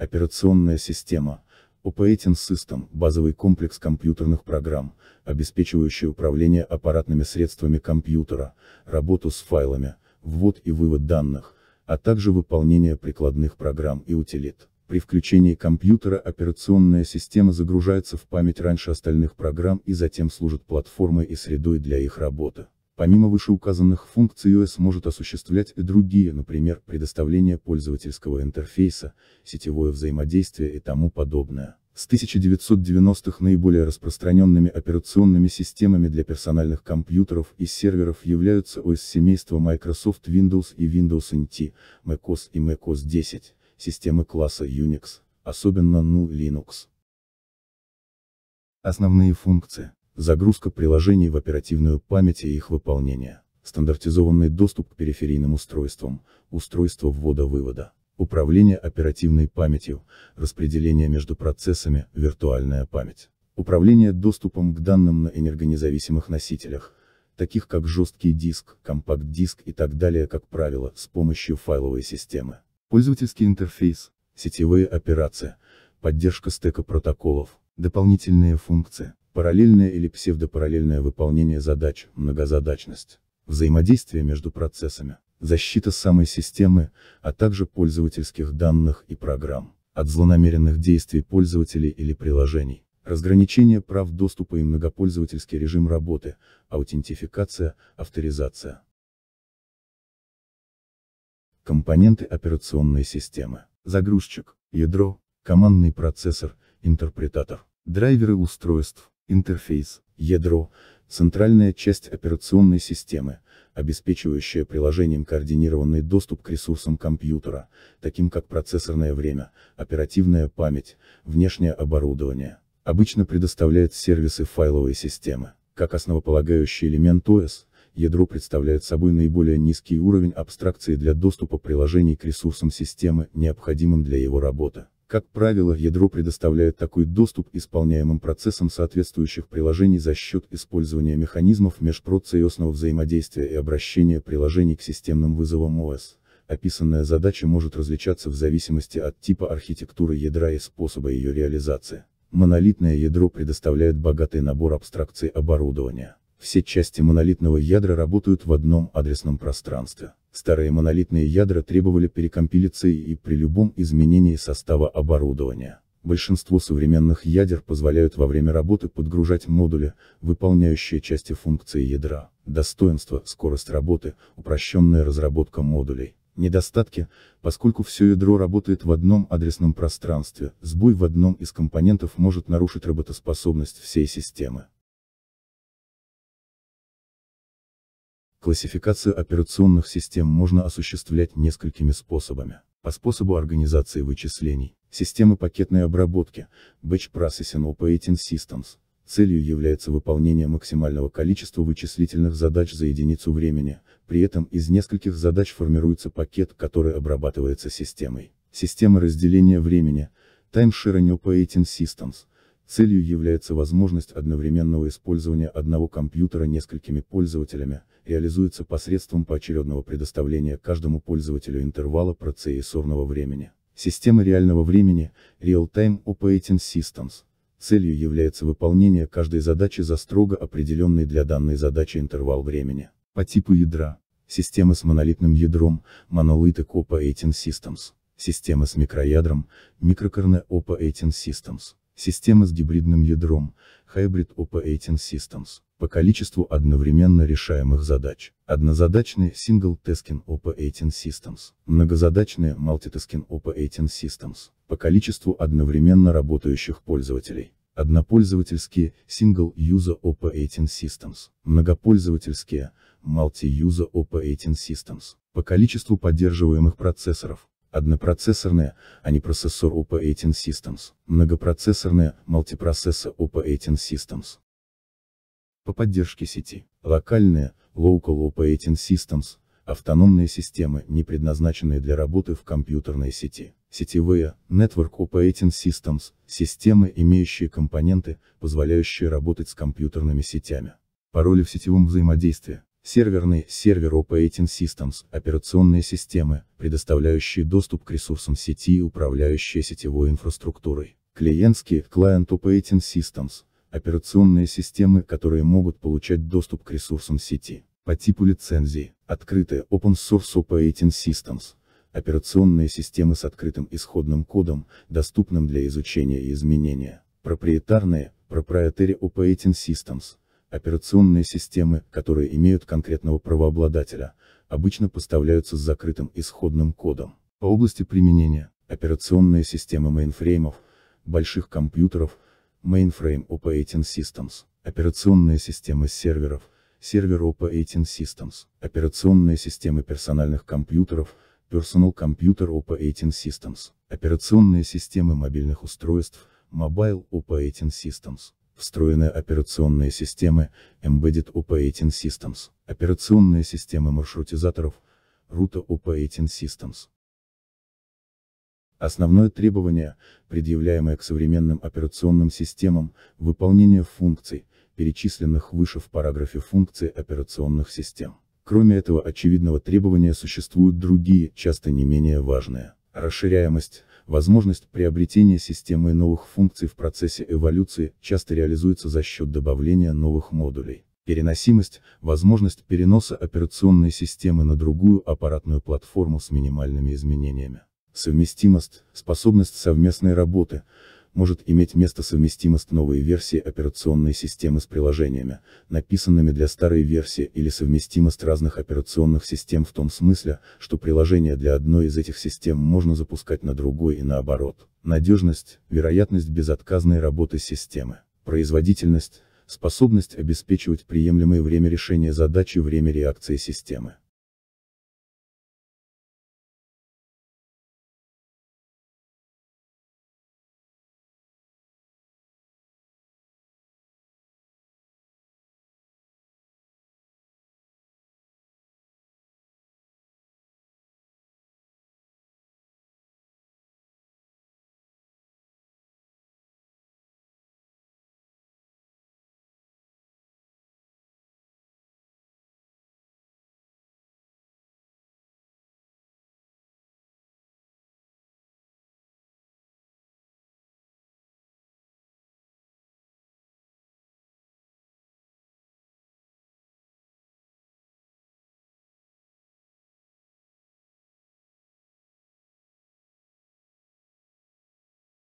Операционная система, Operating System – базовый комплекс компьютерных программ, обеспечивающий управление аппаратными средствами компьютера, работу с файлами, ввод и вывод данных, а также выполнение прикладных программ и утилит. При включении компьютера операционная система загружается в память раньше остальных программ и затем служит платформой и средой для их работы. Помимо вышеуказанных функций iOS может осуществлять и другие, например, предоставление пользовательского интерфейса, сетевое взаимодействие и тому подобное. С 1990-х наиболее распространенными операционными системами для персональных компьютеров и серверов являются OS-семейства Microsoft Windows и Windows NT, macOS и macOS 10, системы класса Unix, особенно GNU Linux. Основные функции загрузка приложений в оперативную память и их выполнение, стандартизованный доступ к периферийным устройствам, устройство ввода-вывода, управление оперативной памятью, распределение между процессами, виртуальная память, управление доступом к данным на энергонезависимых носителях, таких как жесткий диск, компакт-диск и так далее, как правило, с помощью файловой системы. Пользовательский интерфейс, сетевые операции, поддержка стека протоколов, дополнительные функции, Параллельное или псевдопараллельное выполнение задач, многозадачность, взаимодействие между процессами, защита самой системы, а также пользовательских данных и программ, от злонамеренных действий пользователей или приложений, разграничение прав доступа и многопользовательский режим работы, аутентификация, авторизация. Компоненты операционной системы. Загрузчик, ядро, командный процессор, интерпретатор, драйверы устройств, интерфейс, ядро, центральная часть операционной системы, обеспечивающая приложением координированный доступ к ресурсам компьютера, таким как процессорное время, оперативная память, внешнее оборудование, обычно предоставляет сервисы файловой системы. Как основополагающий элемент ОС, ядро представляет собой наиболее низкий уровень абстракции для доступа приложений к ресурсам системы, необходимым для его работы. Как правило, ядро предоставляет такой доступ исполняемым процессам соответствующих приложений за счет использования механизмов межпроцессного взаимодействия и обращения приложений к системным вызовам ОС. Описанная задача может различаться в зависимости от типа архитектуры ядра и способа ее реализации. Монолитное ядро предоставляет богатый набор абстракций оборудования. Все части монолитного ядра работают в одном адресном пространстве. Старые монолитные ядра требовали перекомпиляции и при любом изменении состава оборудования. Большинство современных ядер позволяют во время работы подгружать модули, выполняющие части функции ядра. Достоинство, скорость работы, упрощенная разработка модулей. Недостатки, поскольку все ядро работает в одном адресном пространстве, сбой в одном из компонентов может нарушить работоспособность всей системы. Классификацию операционных систем можно осуществлять несколькими способами. По способу организации вычислений, системы пакетной обработки, Batch Processing Operating Systems. Целью является выполнение максимального количества вычислительных задач за единицу времени, при этом из нескольких задач формируется пакет, который обрабатывается системой. Система разделения времени, Time Sharing Operating Systems – Целью является возможность одновременного использования одного компьютера несколькими пользователями, реализуется посредством поочередного предоставления каждому пользователю интервала процессорного времени. Система реального времени, Real-Time Operating Systems. Целью является выполнение каждой задачи за строго определенный для данной задачи интервал времени. По типу ядра. Системы с монолитным ядром, Monolithic Operating Systems. Системы с микроядром, Microkerner Operating Systems. Системы с гибридным ядром, Hybrid Operating Systems, по количеству одновременно решаемых задач. Однозадачные Single Tasking Operating Systems, многозадачные Multitasking Operating Systems, по количеству одновременно работающих пользователей. Однопользовательские Single User Operating Systems, многопользовательские Multi-User Operating Systems, по количеству поддерживаемых процессоров, Однопроцессорная, а не процессор OP18 Systems. Многопроцессорная, мультипроцессор op Systems. По поддержке сети. Локальная, Local OP18 Systems, автономные системы, не предназначенные для работы в компьютерной сети. Сетевые, Network Operating Systems, системы, имеющие компоненты, позволяющие работать с компьютерными сетями. Пароли в сетевом взаимодействии серверные, сервер Operating Systems, операционные системы, предоставляющие доступ к ресурсам сети и управляющие сетевой инфраструктурой. Клиентские, Client Operating Systems, операционные системы, которые могут получать доступ к ресурсам сети. По типу лицензии, открытые Open Source Operating Systems, операционные системы с открытым исходным кодом, доступным для изучения и изменения. Проприетарные, Proprietary Operating Systems, Операционные системы, которые имеют конкретного правообладателя, обычно поставляются с закрытым исходным кодом. По области применения, операционные системы мейнфреймов, больших компьютеров, Mainframe Operating Systems, операционные системы серверов, сервер Operating Systems, операционные системы персональных компьютеров, Personal Computer Operating Systems, операционные системы мобильных устройств, Mobile Operating Systems, встроенные операционные системы Embedded Operating Systems, операционные системы маршрутизаторов, (router Operating Systems. Основное требование, предъявляемое к современным операционным системам, выполнение функций, перечисленных выше в параграфе функции операционных систем. Кроме этого очевидного требования существуют другие, часто не менее важные. Расширяемость, Возможность приобретения системой новых функций в процессе эволюции часто реализуется за счет добавления новых модулей. Переносимость – возможность переноса операционной системы на другую аппаратную платформу с минимальными изменениями. Совместимость – способность совместной работы, может иметь место совместимость новой версии операционной системы с приложениями, написанными для старой версии или совместимость разных операционных систем в том смысле, что приложение для одной из этих систем можно запускать на другой и наоборот. Надежность, вероятность безотказной работы системы, производительность, способность обеспечивать приемлемое время решения задачи и время реакции системы.